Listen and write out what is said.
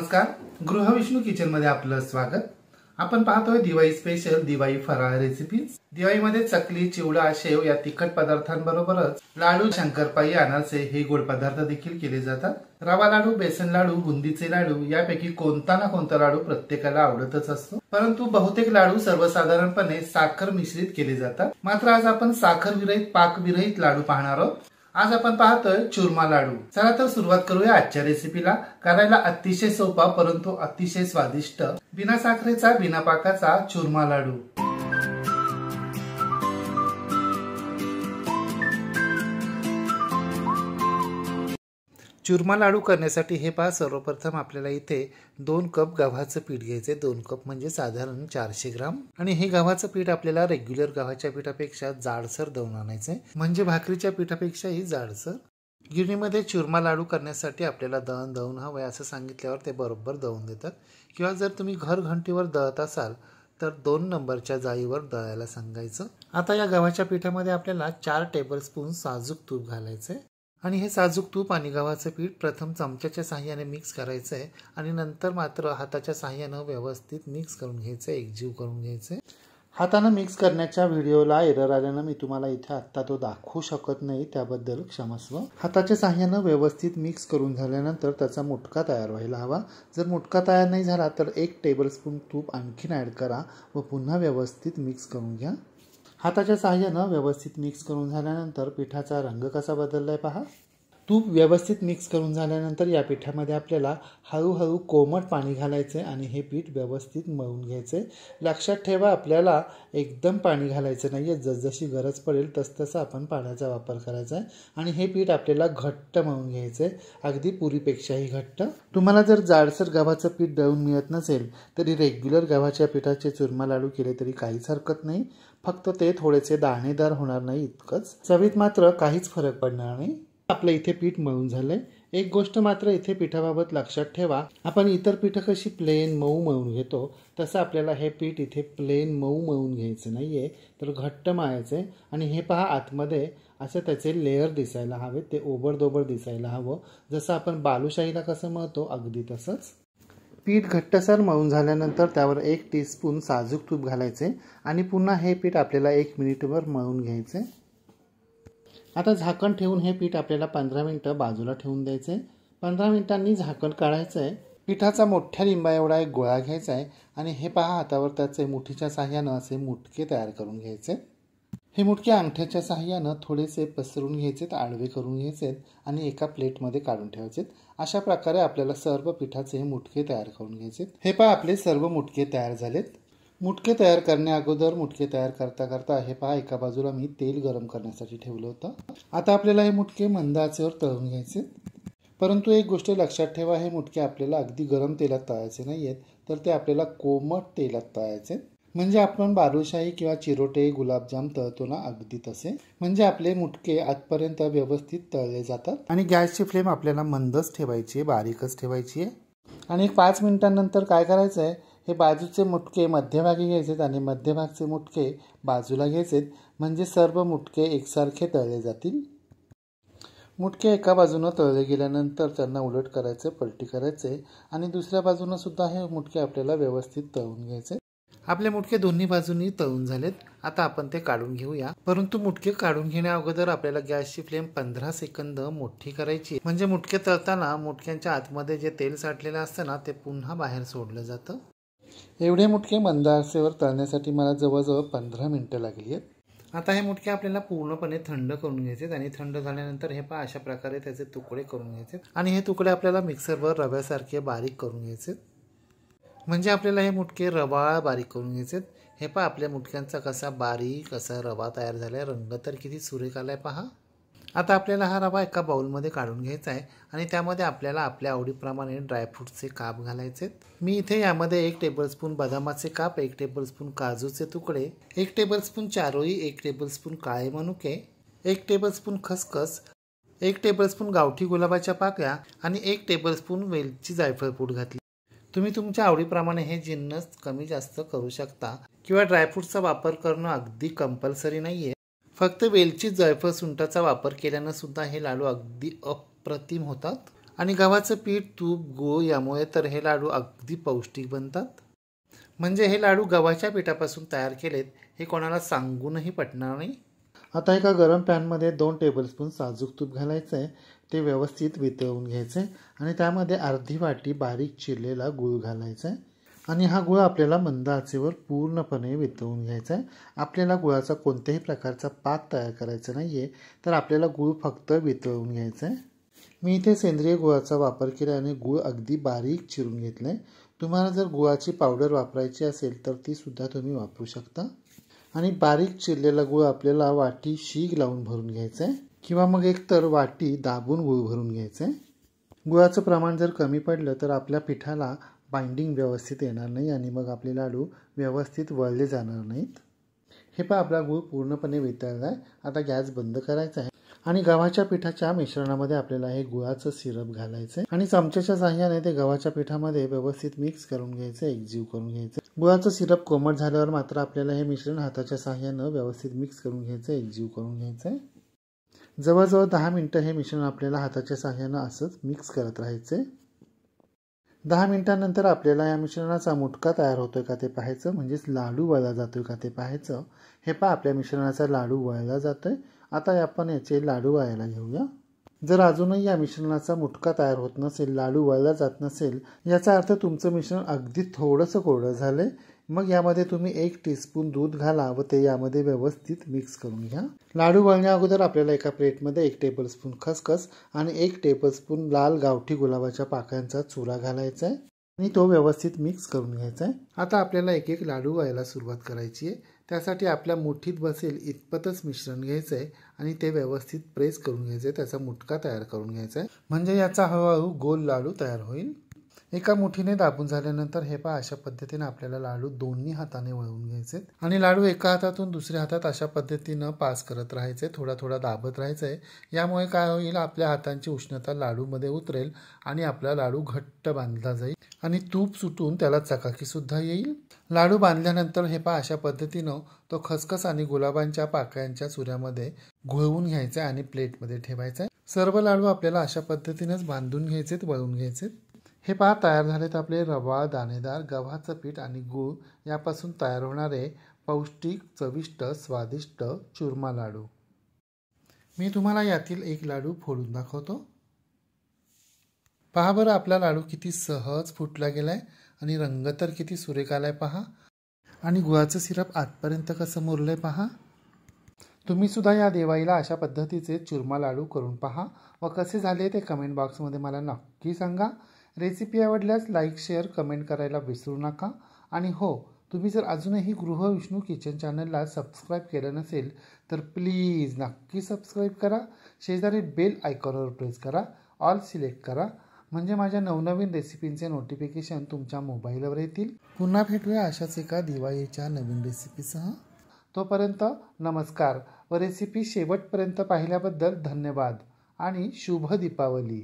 नमस्कार गृहविष्णू किचन मध्ये आपलं स्वागत आपण पाहतोय दिवाळी स्पेशल दिवाळी फराळ रेसिपीज दिवाळीमध्ये चकली चिवडा शेव या तिखट पदार्थांबरोबरच लाडू शंकरपाई अनारसे हे गोड पदार्थ देखील केले जातात रवा लाडू बेसन लाडू बुंदीचे लाडू यापैकी कोणता ना कोणता लाडू प्रत्येकाला आवडतच असतो परंतु बहुतेक लाडू सर्वसाधारणपणे साखर मिश्रित केले जातात मात्र आज आपण साखर विरहित पाक विरहित लाडू पाहणार आहोत आज आपण पाहतोय चुरमा लाडू चला तर सुरुवात करूया आजच्या रेसिपीला करायला अतिशय सोपा परंतु अतिशय स्वादिष्ट बिना साखरेचा बिना पाकाचा चुरमा लाडू चुरमा लाडू करण्यासाठी हे पहा सर्वप्रथम आपल्याला इथे दोन कप गव्हाचं पीठ घ्यायचं दोन कप म्हणजे साधारण चारशे ग्राम आणि हे गव्हाचं पीठ आपल्याला रेग्युलर गव्हाच्या पिठापेक्षा जाडसर दोन आणायचं म्हणजे भाकरीच्या पीठापेक्षाही जाडसर गिरणीमध्ये चुरमा लाडू करण्यासाठी आपल्याला दळण दळून हवं असं सांगितल्यावर ते बरोबर दळून देतात किंवा जर तुम्ही घर घंटीवर दळत असाल तर दोन नंबरच्या जाळीवर दळायला सांगायचं आता या गव्हाच्या पिठामध्ये आपल्याला चार टेबलस्पून साजूक तूप घालायचं आहे आणि हे साजूक तूप आणि गव्हाचं पीठ प्रथम चमच्याच्या साह्याने मिक्स करायचं आहे आणि नंतर मात्र हाताच्या साह्यानं व्यवस्थित मिक्स करून घ्यायचं आहे एकजीव करून घ्यायचं हातानं मिक्स करण्याच्या व्हिडिओला एरर आल्यानं मी तुम्हाला इथे आत्ता तो दाखवू शकत नाही त्याबद्दल क्षमस्व हाताच्या साह्यानं व्यवस्थित मिक्स करून झाल्यानंतर त्याचा मुटका तयार व्हायला हवा जर मुटका तयार नाही झाला तर एक टेबलस्पून तूप आणखीन ॲड करा व पुन्हा व्यवस्थित मिक्स करून घ्या हाताच्या साहाय्यानं व्यवस्थित मिक्स करून झाल्यानंतर पिठाचा रंग कसा बदलला आहे पहा तूप व्यवस्थित मिक्स करून झाल्यानंतर या पिठामध्ये आपल्याला हळूहळू कोमट पाणी घालायचे आणि हे पीठ व्यवस्थित मळून घ्यायचे लक्षात ठेवा आपल्याला एकदम पाणी घालायचं नाही आहे जसजशी गरज पडेल तसतसं आपण पाण्याचा वापर करायचा आहे आणि हे पीठ आपल्याला घट्ट मळून घ्यायचं आहे अगदी पुरीपेक्षाही घट्ट तुम्हाला जर जाडसर गव्हाचं पीठ दळून मिळत नसेल तरी रेग्युलर गव्हाच्या पिठाचे चुरमा लाडू केले तरी काहीच हरकत नाही फक्त ते थोडेसे दाणेदार होणार नाही इतकंच चवीत मात्र काहीच फरक पडणार नाही आपलं इथे पीठ मळून झालंय एक गोष्ट मात्र इथे पिठाबाबत लक्षात ठेवा आपण इतर पिठं कशी प्लेन मऊ मळून घेतो तसं आपल्याला हे पीठ इथे प्लेन मऊ मळून घ्यायचं नाही तर घट्ट माळायचं आहे आणि हे पहा आतमध्ये असं त्याचे लेअर दिसायला हवे ते ओबरदोबर दिसायला हवं जसं आपण बालुशाहीला कसं मळतो अगदी तसंच पीठ घट्टसर मळून झाल्यानंतर त्यावर एक टीस्पून साजूक तूप घालायचे आणि पुन्हा हे पीठ आपल्याला एक मिनिटभर मळून घ्यायचे आता झाकण ठेवून हे पीठ आपल्याला पंधरा मिनटं बाजूला ठेवून द्यायचं आहे पंधरा मिनिटांनी झाकण काढायचं आहे पिठाचा मोठ्या लिंबा एवढा एक गोळा घ्यायचा आहे आणि हे पहा हातावर त्याचे मुठीच्या साह्यानं असे मुटके तयार करून घ्यायचे हे मुटके अंगठ्याच्या साह्यानं थोडेसे पसरून घ्यायचेत आडवे करून घ्यायचेत आणि एका प्लेटमध्ये काढून ठेवायचेत अशा प्रकारे आपल्याला सर्व पिठाचे हे मुटके तयार करून घ्यायचे हे पहा आपले सर्व मुटके तयार झालेत मुटके तयार करण्याअगोदर मुटके तयार करता करता हे पहा एका बाजूला मी तेल गरम करण्यासाठी ठेवलं होतं आता आपल्याला हे मुटके मंदाचेवर तळून घ्यायचे परंतु एक गोष्ट लक्षात ठेवा हे मुटके आपल्याला अगदी गरम तेलात तळायचे नाही आहेत तर ते आपल्याला कोमट तेलात तळायचे म्हणजे आपण बालूशाही किंवा चिरोटे गुलाबजाम तळतो ना अगदी तसे म्हणजे आपले मुटके आजपर्यंत व्यवस्थित तळले जातात आणि गॅसची फ्लेम आपल्याला मंदच ठेवायची आहे बारीकच ठेवायची आहे आणि एक पाच मिनिटांनंतर काय करायचं आहे हे बाजूचे मुटके मध्यभागी घ्यायचेत आणि मध्यभागचे मुटके बाजूला घ्यायचेत म्हणजे सर्व मुटके एकसारखे तळले जातील मुटके एका बाजूनं तळले गेल्यानंतर त्यांना उलट करायचे पलटी करायचे आणि दुसऱ्या बाजूनं सुद्धा हे मुटके आपल्याला व्यवस्थित तळून घ्यायचे आपले मुटके दोन्ही बाजूनी तळून झालेत आता आपण ते काढून घेऊया परंतु मुटके काढून घेण्या अगोदर आपल्याला गॅसची फ्लेम पंधरा सेकंद मोठी करायची म्हणजे मुटके तळताना मुटक्यांच्या आतमध्ये जे तेल साठलेलं असतं ना ते पुन्हा बाहेर सोडलं जातं एवढे मुटके मंदारसेवर तळण्यासाठी मला जवळजवळ पंधरा मिनटं लागली आहेत आता हे मुटके आपल्याला पूर्णपणे थंड करून घ्यायचे आणि थंड झाल्यानंतर हे पहा अशा प्रकारे त्याचे तुकडे करून घ्यायचे आणि हे तुकडे आपल्याला मिक्सरवर रव्यासारखे बारीक करून घ्यायचे म्हणजे आपल्याला हे मुटके रवा बारीक करून घ्यायचे हे पहा आपल्या मुटक्यांचा कसा बारीक असा रवा तयार झाला रंग तर किती सुरेख आला पहा आता आपल्याला हा रवा एका बाउलमध्ये काढून घ्यायचा आहे आणि त्यामध्ये आपल्याला आपल्या आवडीप्रमाणे ड्रायफ्रूटचे काप घालायचे मी इथे यामध्ये एक टेबलस्पून बदामाचे काप एक टेबलस्पून काजूचे तुकडे एक टेबलस्पून चारोई एक टेबलस्पून काळे मनुके एक टेबलस्पून खसखस एक टेबलस्पून गावठी गुलाबाच्या पाकळ्या आणि एक टेबलस्पून वेलची जायफळ पूड घातली तुम्ही तुमच्या आवडीप्रमाणे हे जिन्नस कमी जास्त करू शकता किंवा ड्रायफ्रूटचा वापर करणं अगदी कंपल्सरी नाही आहे फक्त वेलची जायफळ सुंटाचा वापर केल्यानं सुद्धा हे लाडू अगदी अप्रतिम होतात आणि गव्हाचं पीठ तूप गूळ यामुळे तर हे लाडू अगदी पौष्टिक बनतात म्हणजे हे लाडू गव्हाच्या पिठापासून तयार केलेत हे कोणाला सांगूनही पटणार नाही आता एका गरम पॅनमध्ये दोन टेबलस्पून साजूक तूप घालायचं आहे ते व्यवस्थित वितळून घ्यायचं आहे आणि त्यामध्ये अर्धी वाटी बारीक चिरलेला गूळ घालायचा आहे आणि हा गुळ आपल्याला मंद आचेवर पूर्णपणे वितळून घ्यायचा आहे आपल्याला गुळाचा कोणत्याही प्रकारचा पाक तयार करायचा नाही आहे तर आपल्याला गुळ फक्त वितळून घ्यायचा आहे मी इथे सेंद्रिय गुळाचा वापर केला आणि गुळ अगदी बारीक चिरून घेतलं आहे तुम्हाला जर गुळाची पावडर वापरायची असेल तर तीसुद्धा तुम्ही वापरू शकता आणि बारीक चिरलेला गुळ आपल्याला वाटी शीग लावून भरून घ्यायचा आहे किंवा मग एकतर वाटी दाबून गुळ भरून घ्यायचं आहे गुळाचं प्रमाण जर कमी पडलं तर आपल्या पिठाला बाइंडिंग व्यवस्थित येणार नाही आणि मग आपले लाडू व्यवस्थित वळले जाणार नाहीत हे पहा आपला गूळ पूर्णपणे वितळला आहे आता गॅस बंद करायचा आहे आणि गव्हाच्या पिठाच्या मिश्रणामध्ये आपल्याला हे गुळाचं सिरप घालायचं आहे आणि चमच्याच्या साह्याने ते गव्हाच्या पिठामध्ये व्यवस्थित मिक्स करून घ्यायचं एकजीव करून घ्यायचं गुळाचं सिरप कोमट झाल्यावर मात्र आपल्याला हे मिश्रण हाताच्या साह्यानं व्यवस्थित मिक्स करून घ्यायचं एकजीव करून घ्यायचं आहे जवळजवळ दहा मिनटं हे मिश्रण आपल्याला हाताच्या साह्यानं असंच मिक्स करत राहायचं दहा मिनिटांनंतर आपल्याला या मिश्रणाचा मुटका तयार होतोय का ते पाहायचं म्हणजेच लाडू वळला जातोय का ते पाहायचं हे पहा आपल्या मिश्रणाचा लाडू वळला जातोय आता आपण याचे लाडू वळायला घेऊया जर अजूनही या मिश्रणाचा मुटका तयार होत नसेल लाडू वळला जात नसेल याचा अर्थ तुमचं मिश्रण अगदी थोडंसं कोरडं झालं आहे मग यामध्ये तुम्ही एक टीस्पून दूध घाला व ते यामध्ये व्यवस्थित मिक्स करून घ्या लाडू वळण्या अगोदर आपल्याला एका प्लेटमध्ये एक टेबलस्पून खसखस आणि एक टेबलस्पून लाल गावठी गुलाबाच्या पाकळ्यांचा चुरा घालायचा आहे आणि तो व्यवस्थित मिक्स करून घ्यायचा आहे आता आपल्याला एक एक लाडू व्हायला सुरुवात करायची आहे त्यासाठी आपल्या मुठीत बसेल इतपतच मिश्रण घ्यायचं आहे आणि ते व्यवस्थित प्रेस करून घ्यायचं आहे त्याचा मुटका तयार करून घ्यायचा आहे म्हणजे याचा हळूहळू गोल लाडू तयार होईल एका मुठीने दाबून झाल्यानंतर हे पहा अशा पद्धतीने आपल्याला लाडू दोन्ही हाताने वळवून घ्यायचे आणि लाडू एका हातातून दुसऱ्या हातात अशा पद्धतीनं पास करत राहायचे थोडा थोडा दाबत राहायचं यामुळे काय होईल आपल्या हातांची उष्णता लाडूमध्ये उतरेल आणि आपला लाडू घट्ट बांधला जाईल आणि तूप सुटून त्याला चकाकी सुद्धा येईल लाडू बांधल्यानंतर हे पहा अशा पद्धतीनं तो खसखस आणि गुलाबांच्या पाकळ्यांच्या चुऱ्यामध्ये घोळवून घ्यायचा आणि प्लेटमध्ये ठेवायचा सर्व लाडू आपल्याला अशा पद्धतीनंच बांधून घ्यायचेत वळून घ्यायचेत हे पहा तयार झालेत आपले रवाळ दाणेदार गव्हाचं पीठ आणि गूळ यापासून तयार होणारे पौष्टिक चविष्ट स्वादिष्ट चुरमा लाडू मी तुम्हाला यातील एक लाडू फोडून दाखवतो पहा बरं आपला लाडू किती सहज फुटला गेलाय आणि रंग तर किती सुरेख आला आहे पहा आणि गुळाचं सिरप आजपर्यंत कसं मुरलं आहे पहा सुद्धा या देवाईला अशा पद्धतीचे चुरमा लाडू करून पहा व कसे झाले ते कमेंट बॉक्समध्ये मला नक्की सांगा रेसिपी आवडल्यास लाईक शेअर कमेंट करायला विसरू नका आणि हो तुम्ही जर अजूनही गृहविष्णू किचन चॅनलला सबस्क्राईब केलं नसेल तर प्लीज नक्की सबस्क्राईब करा शेजारी बेल आयकॉनवर प्रेस करा ऑल सिलेक्ट करा म्हणजे माझ्या नवनवीन रेसिपींचे नोटिफिकेशन तुमच्या मोबाईलवर येतील पुन्हा भेटूया अशाच एका दिवाळीच्या नवीन रेसिपीसह तोपर्यंत नमस्कार व रेसिपी शेवटपर्यंत पाहिल्याबद्दल धन्यवाद आणि शुभ दीपावली